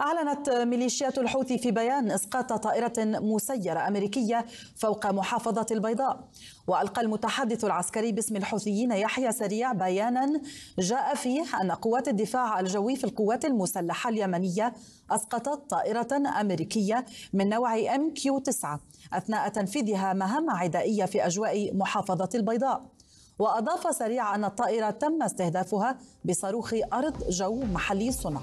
أعلنت ميليشيات الحوثي في بيان إسقاط طائرة مسيرة أمريكية فوق محافظة البيضاء وألقى المتحدث العسكري باسم الحوثيين يحيى سريع بيانا جاء فيه أن قوات الدفاع الجوي في القوات المسلحة اليمنية أسقطت طائرة أمريكية من نوع MQ-9 أثناء تنفيذها مهام عدائية في أجواء محافظة البيضاء وأضاف سريع أن الطائرة تم استهدافها بصاروخ أرض جو محلي صنع